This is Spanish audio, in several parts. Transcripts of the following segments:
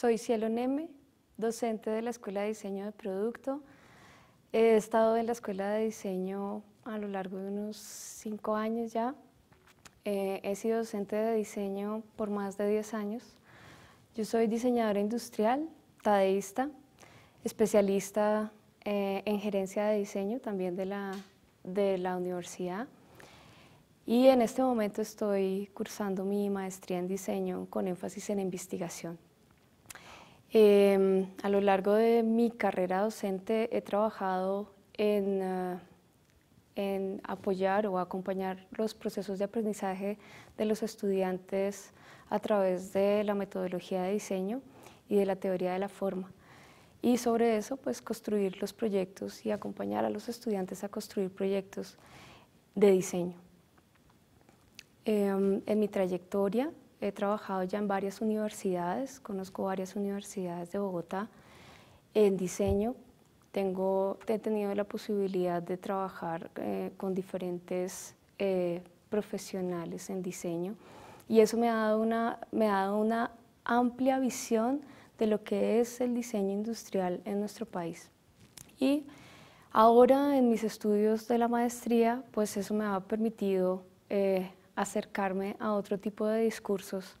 Soy Cielo Neme, docente de la Escuela de Diseño de Producto. He estado en la Escuela de Diseño a lo largo de unos cinco años ya. Eh, he sido docente de diseño por más de diez años. Yo soy diseñadora industrial, tadeísta, especialista eh, en gerencia de diseño también de la universidad. Y en este momento estoy cursando mi maestría en diseño con énfasis en investigación. Em, a lo largo de mi carrera docente he trabajado eh, en, apoyar o acompañar los procesos de aprendizaje de los estudiantes a través de la metodología de diseño y de la teoría de la forma. Y sobre eso, pues construir los proyectos y acompañar a los estudiantes a construir proyectos de diseño. Em, en mi trayectoria He trabajado ya en varias universidades, conozco varias universidades de Bogotá en diseño. Tengo, he tenido la posibilidad de trabajar eh, con diferentes eh, profesionales en diseño y eso me ha, dado una, me ha dado una amplia visión de lo que es el diseño industrial en nuestro país. Y ahora en mis estudios de la maestría, pues eso me ha permitido eh, acercarme a otro tipo de discursos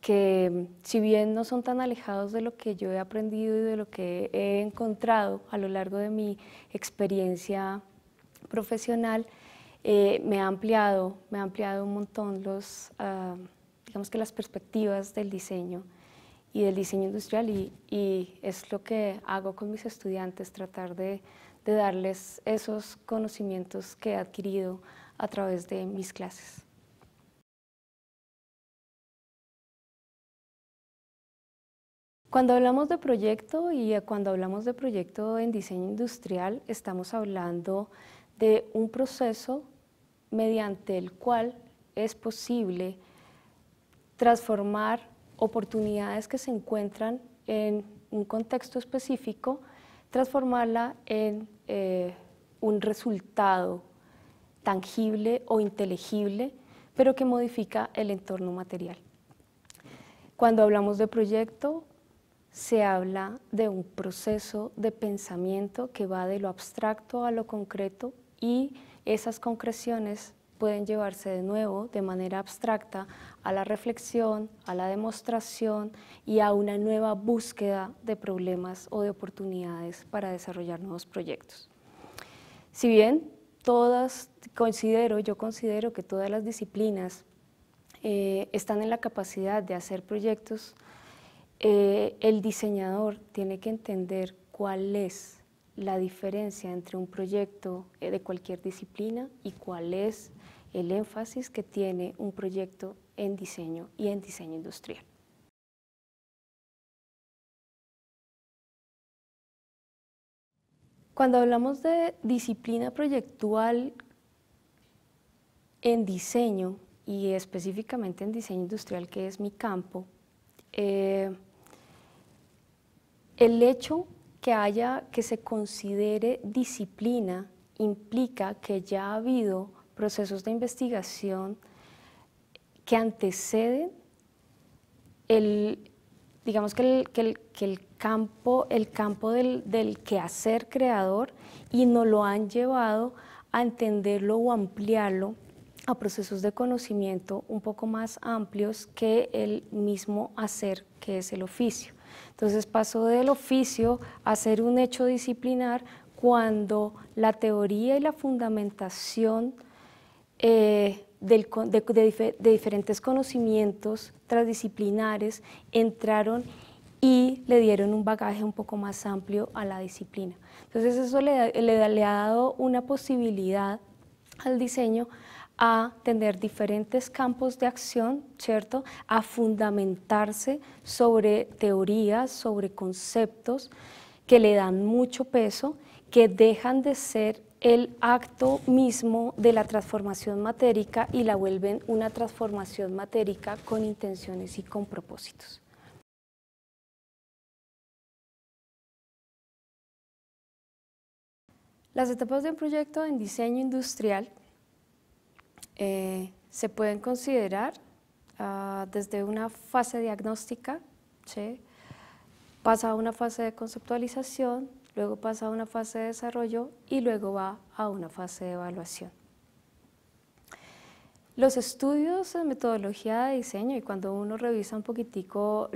que si bien no son tan alejados de lo que yo he aprendido y de lo que he encontrado a lo largo de mi experiencia profesional, eh, me ha ampliado, me ha ampliado un montón los, ah, digamos que las perspectivas del diseño y del diseño industrial y, es lo que hago con mis estudiantes, tratar de darles esos conocimientos que he adquirido a través de mis clases. Cuando hablamos de proyecto y eh, cuando hablamos de proyecto en diseño industrial, estamos hablando de un proceso mediante el cual es posible transformar oportunidades que se encuentran en un contexto específico, transformarla en eh, un resultado tangible o inteligible, pero que modifica el entorno material. Cuando hablamos de proyecto, se habla de un proceso de pensamiento que va de lo abstracto a lo concreto y esas concreciones pueden llevarse de nuevo de manera abstracta a la reflexión, a la demostración y a una nueva búsqueda de problemas o de oportunidades para desarrollar nuevos proyectos. Si bien todas, considero, yo considero que todas las disciplinas eh, están en la capacidad de hacer proyectos eh, el diseñador tiene que entender cuál es la diferencia entre un proyecto eh, de cualquier disciplina y cuál es el énfasis que tiene un proyecto en diseño y en diseño industrial. Cuando hablamos de disciplina proyectual en diseño y específicamente en diseño industrial, que es mi campo, eh, el hecho que haya, que se considere disciplina, implica que ya ha habido procesos de investigación que anteceden el, digamos que el, campo, el campo del, del quehacer creador y no lo han llevado a entenderlo o ampliarlo a procesos de conocimiento un poco más amplios que el mismo hacer que es el oficio. Entonces pasó del oficio a ser un hecho disciplinar cuando la teoría y la fundamentación eh, de, diferentes conocimientos transdisciplinares entraron y le dieron un bagaje un poco más amplio a la disciplina. Entonces eso le, ha dado una posibilidad al diseño a tener diferentes campos de acción, ¿cierto? A fundamentarse sobre teorías, sobre conceptos que le dan mucho peso, que dejan de ser el acto mismo de la transformación matérica y la vuelven una transformación matérica con intenciones y con propósitos. Las etapas de un proyecto en diseño industrial eh, se pueden considerar ah, desde una fase diagnóstica, pasa a una fase de conceptualización, luego pasa a una fase de desarrollo y luego va a una fase de evaluación. Los estudios en metodología de diseño y cuando uno revisa un poquitico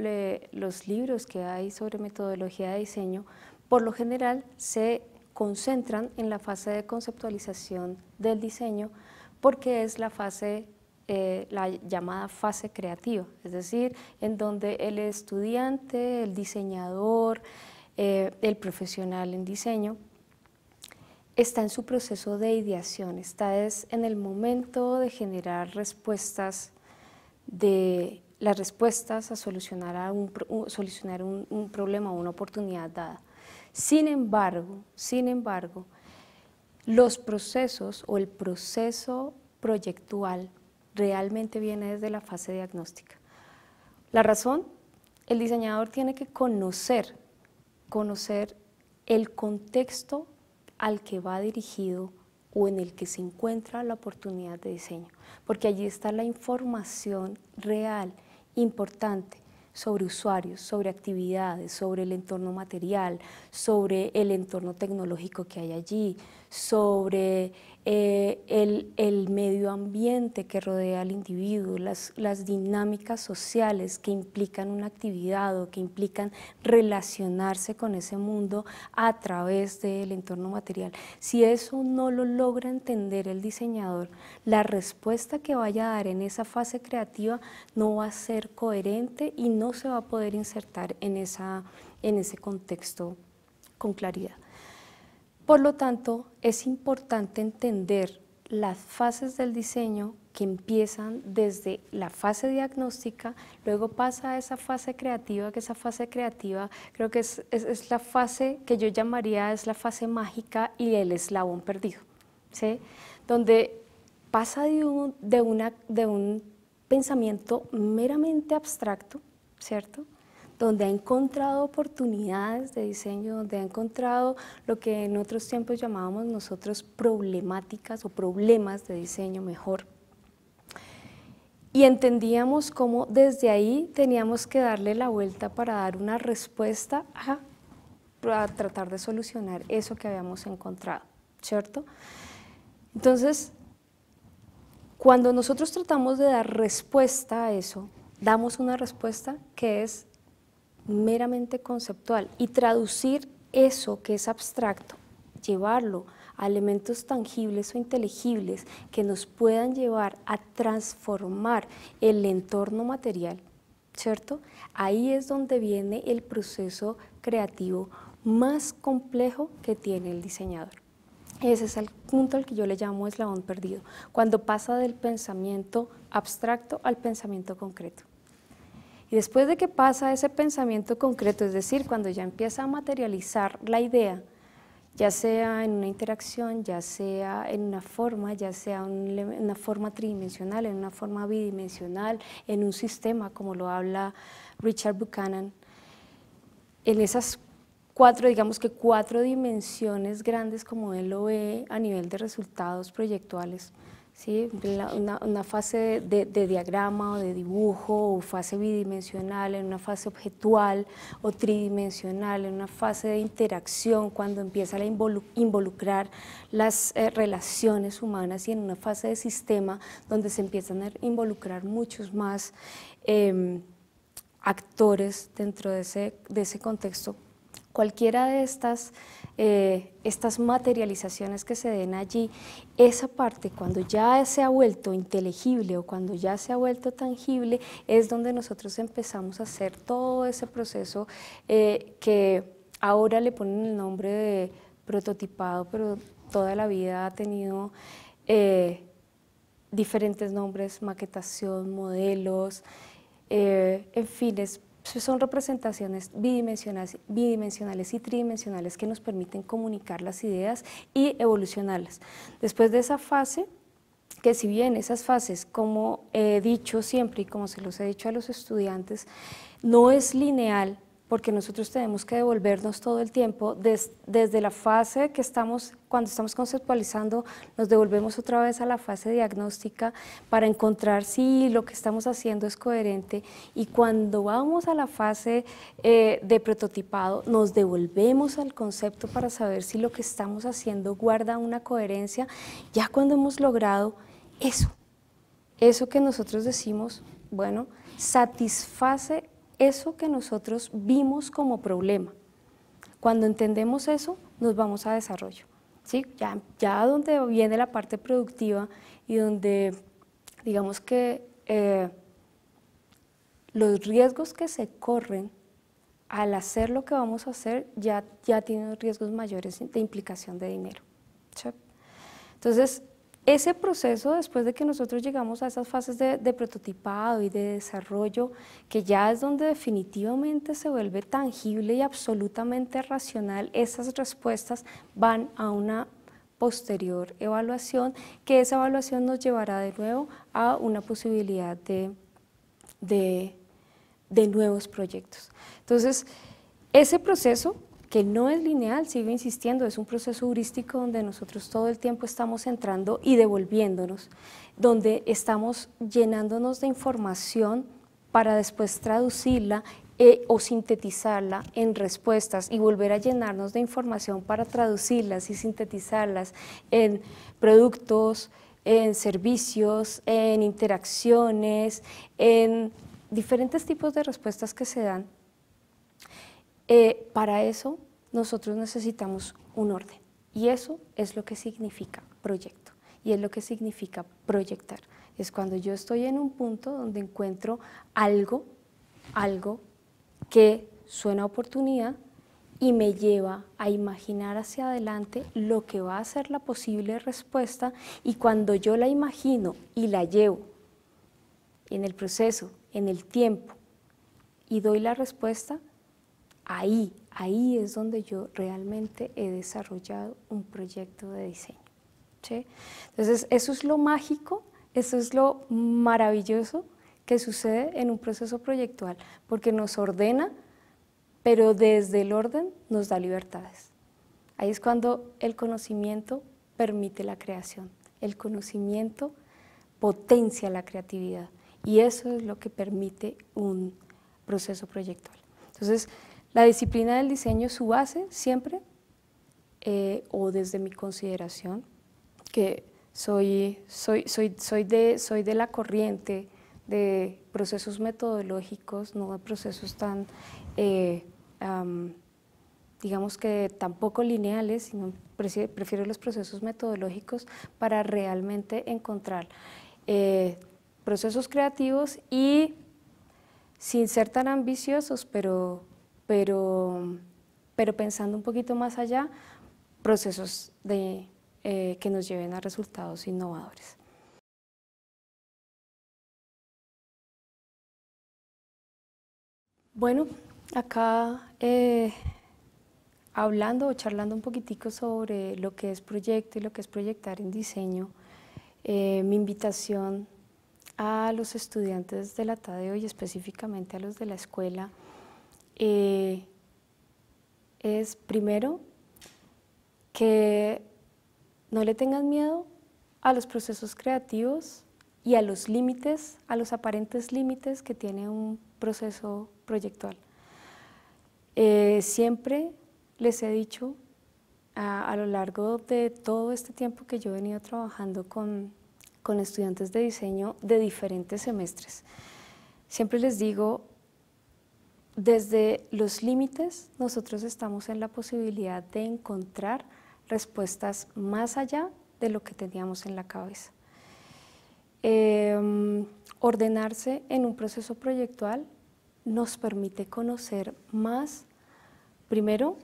los libros que hay sobre metodología de diseño, por lo general se concentran en la fase de conceptualización del diseño porque es la fase eh, la llamada fase creativa, es decir, en donde el estudiante, el diseñador, eh, el profesional en diseño, está en su proceso de ideación, está es en el momento de generar respuestas, de las respuestas a solucionar, un problema o una oportunidad dada. Sin embargo, sin embargo, los procesos o el proceso proyectual realmente viene desde la fase diagnóstica. La razón, el diseñador tiene que conocer, conocer el contexto al que va dirigido o en el que se encuentra la oportunidad de diseño, porque allí está la información real, importante, sobre usuarios, sobre actividades, sobre el entorno material, sobre el entorno tecnológico que hay allí, sobre eh, el, medio ambiente que rodea al individuo, las, dinámicas sociales que implican una actividad o que implican relacionarse con ese mundo a través del entorno material. Si eso no lo logra entender el diseñador, la respuesta que vaya a dar en esa fase creativa no va a ser coherente y no se va a poder insertar en ese contexto con claridad. Por lo tanto, es importante entender las fases del diseño que empiezan desde la fase diagnóstica, luego pasa a esa fase creativa, que esa fase creativa creo que es, la fase que yo llamaría es la fase mágica y el eslabón perdido, ¿sí? donde pasa de un, de un pensamiento meramente abstracto, ¿cierto? donde ha encontrado oportunidades de diseño, donde ha encontrado lo que en otros tiempos llamábamos nosotros problemáticas o problemas de diseño mejor. Y entendíamos cómo desde ahí teníamos que darle la vuelta para dar una respuesta a, tratar de solucionar eso que habíamos encontrado, ¿cierto? Entonces, cuando nosotros tratamos de dar respuesta a eso, damos una respuesta que es meramente conceptual y traducir eso que es abstracto, llevarlo a elementos tangibles o inteligibles que nos puedan llevar a transformar el entorno material, ¿cierto? Ahí es donde viene el proceso creativo más complejo que tiene el diseñador. Ese es el punto al que yo le llamo eslabón perdido, cuando pasa del pensamiento abstracto al pensamiento concreto. Y después de que pasa ese pensamiento concreto, es decir, cuando ya empieza a materializar la idea, ya sea en una interacción, ya sea en una forma, ya sea en una forma tridimensional, en una forma bidimensional, en un sistema, como lo habla Richard Buchanan, en esas cuatro, digamos que cuatro dimensiones grandes como él lo ve a nivel de resultados proyectuales, ¿sí? una, fase de, diagrama o de dibujo, o fase bidimensional, en una fase objetual o tridimensional, en una fase de interacción, cuando empieza a involucrar las eh, relaciones humanas y en una fase de sistema donde se empiezan a involucrar muchos más. Em, actores dentro de ese, de ese contexto cualquiera de estas, eh, estas materializaciones que se den allí, esa parte cuando ya se ha vuelto inteligible o cuando ya se ha vuelto tangible, es donde nosotros empezamos a hacer todo ese proceso eh, que ahora le ponen el nombre de prototipado, pero toda la vida ha tenido... Eh, diferentes nombres, maquetación, modelos, en fin, es son representaciones bidimensionales, bidimensionales y tridimensionales que nos permiten comunicar las ideas y evolucionarlas. Después de esa fase, que si bien esas fases, como he dicho siempre y como se los he dicho a los estudiantes, no es lineal porque nosotros tenemos que devolvernos todo el tiempo, desde la fase que estamos, cuando estamos conceptualizando, nos devolvemos otra vez a la fase diagnóstica para encontrar si lo que estamos haciendo es coherente y cuando vamos a la fase eh, de prototipado, nos devolvemos al concepto para saber si lo que estamos haciendo guarda una coherencia, ya cuando hemos logrado eso, eso que nosotros decimos, bueno, satisface eso que nosotros vimos como problema. Cuando entendemos eso, nos vamos a desarrollo. ¿sí? Ya, ya donde viene la parte productiva y donde digamos que eh, los riesgos que se corren al hacer lo que vamos a hacer ya, ya tienen riesgos mayores de implicación de dinero. Entonces, ese proceso, después de que nosotros llegamos a esas fases de, prototipado y de desarrollo, que ya es donde definitivamente se vuelve tangible y absolutamente racional, esas respuestas van a una posterior evaluación, que esa evaluación nos llevará de nuevo a una posibilidad de nuevos proyectos. Entonces, ese proceso que no es lineal, sigo insistiendo, es un proceso heurístico donde nosotros todo el tiempo estamos entrando y devolviéndonos, donde estamos llenándonos de información para después traducirla eh, o sintetizarla en respuestas y volver a llenarnos de información para traducirlas y sintetizarlas en productos, en servicios, en interacciones, en diferentes tipos de respuestas que se dan eh, para eso nosotros necesitamos un orden y eso es lo que significa proyecto y es lo que significa proyectar. Es cuando yo estoy en un punto donde encuentro algo, algo que suena oportunidad y me lleva a imaginar hacia adelante lo que va a ser la posible respuesta y cuando yo la imagino y la llevo en el proceso, en el tiempo y doy la respuesta, ahí, ahí es donde yo realmente he desarrollado un proyecto de diseño. Entonces, eso es lo mágico, eso es lo maravilloso que sucede en un proceso proyectual, porque nos ordena, pero desde el orden nos da libertades. Ahí es cuando el conocimiento permite la creación, el conocimiento potencia la creatividad y eso es lo que permite un proceso proyectual. Entonces, la disciplina del diseño, su base siempre, eh, o desde mi consideración, que soy, soy, soy, soy, de, soy de la corriente de procesos metodológicos, no de procesos tan, eh, digamos que tampoco lineales, sino prefiero los procesos metodológicos para realmente encontrar eh, procesos creativos y sin ser tan ambiciosos, pero pero, pensando un poquito más allá, procesos eh, que nos lleven a resultados innovadores. Bueno, acá eh, hablando o charlando un poquitico sobre lo que es proyecto y lo que es proyectar en diseño, eh, mi invitación a los estudiantes de la TADEO y específicamente a los de la escuela eh, es primero que no le tengan miedo a los procesos creativos y a los límites, a los aparentes límites que tiene un proceso proyectual. Eh, siempre les he dicho a, lo largo de todo este tiempo que yo he venido trabajando con, con estudiantes de diseño de diferentes semestres, siempre les digo desde los límites, nosotros estamos en la posibilidad de encontrar respuestas más allá de lo que teníamos en la cabeza. Em, ordenarse en un proceso proyectual nos permite conocer más, primero,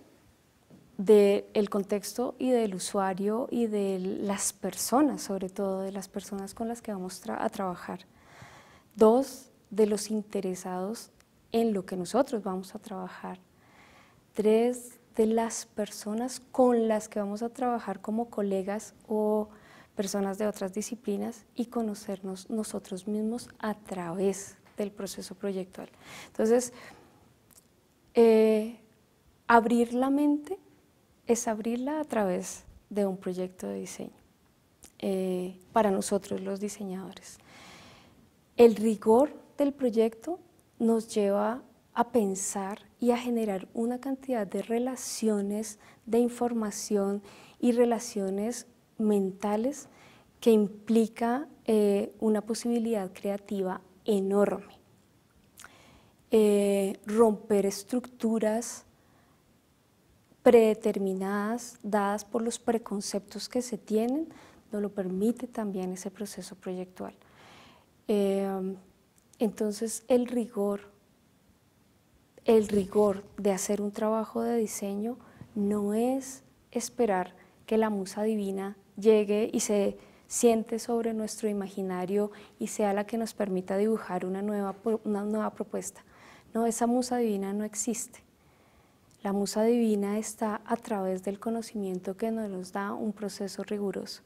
del contexto y del usuario y de las personas, sobre todo de las personas con las que vamos a trabajar. Dos, de los interesados en lo que nosotros vamos a trabajar. Tres, de las personas con las que vamos a trabajar como colegas o personas de otras disciplinas y conocernos nosotros mismos a través del proceso proyectual. Entonces, eh, abrir la mente es abrirla a través de un proyecto de diseño eh, para nosotros los diseñadores. El rigor del proyecto nos lleva a pensar y a generar una cantidad de relaciones de información y relaciones mentales que implica eh, una posibilidad creativa enorme. Eh, romper estructuras predeterminadas, dadas por los preconceptos que se tienen, nos lo permite también ese proceso proyectual. Eh, entonces el rigor, el rigor de hacer un trabajo de diseño no es esperar que la musa divina llegue y se siente sobre nuestro imaginario y sea la que nos permita dibujar una nueva, una nueva propuesta. No, esa musa divina no existe. La musa divina está a través del conocimiento que nos da un proceso riguroso.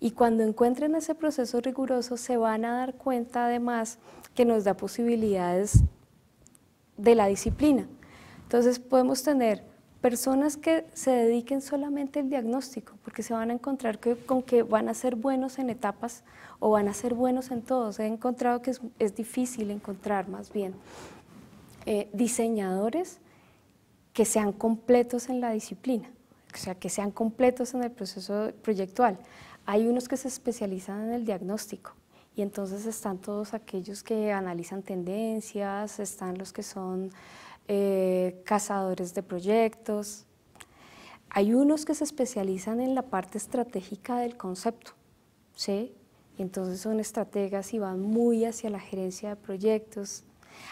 Y cuando encuentren ese proceso riguroso se van a dar cuenta además que nos da posibilidades de la disciplina. Entonces podemos tener personas que se dediquen solamente al diagnóstico, porque se van a encontrar con que van a ser buenos en etapas o van a ser buenos en todos. He encontrado que es, difícil encontrar más bien eh, diseñadores que sean completos en la disciplina, o sea, que sean completos en el proceso proyectual. Hay unos que se especializan en el diagnóstico y entonces están todos aquellos que analizan tendencias, están los que son eh, cazadores de proyectos. Hay unos que se especializan en la parte estratégica del concepto, ¿sí? Entonces son estrategas y van muy hacia la gerencia de proyectos,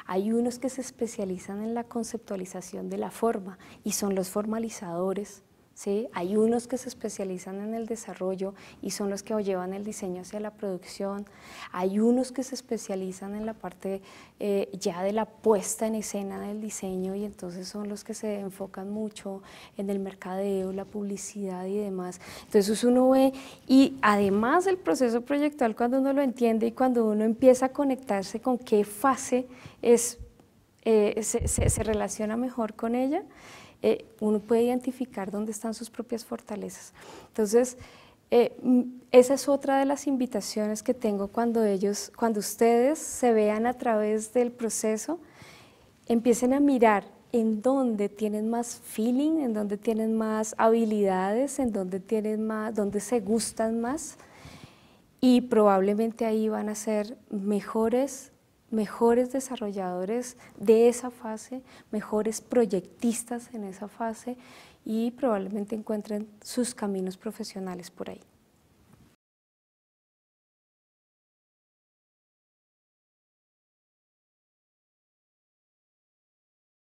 hay unos que se especializan en la conceptualización de la forma y son los formalizadores ¿sí? Hay unos que se especializan en el desarrollo y son los que llevan el diseño hacia la producción. Hay unos que se especializan en la parte eh, ya de la puesta en escena del diseño y entonces son los que se enfocan mucho en el mercadeo, la publicidad y demás. Entonces uno ve y además el proceso proyectual cuando uno lo entiende y cuando uno empieza a conectarse con qué fase es, eh, se, se relaciona mejor con ella, eh, uno puede identificar dónde están sus propias fortalezas. Entonces, eh, mm, esa es otra de las invitaciones que tengo cuando ellos, cuando ustedes se vean a través del proceso, empiecen a mirar en dónde tienen más feeling, en dónde tienen más habilidades, en dónde tienen más, dónde se gustan más y probablemente ahí van a ser mejores mejores desarrolladores de esa fase, mejores proyectistas en esa fase y probablemente encuentren sus caminos profesionales por ahí.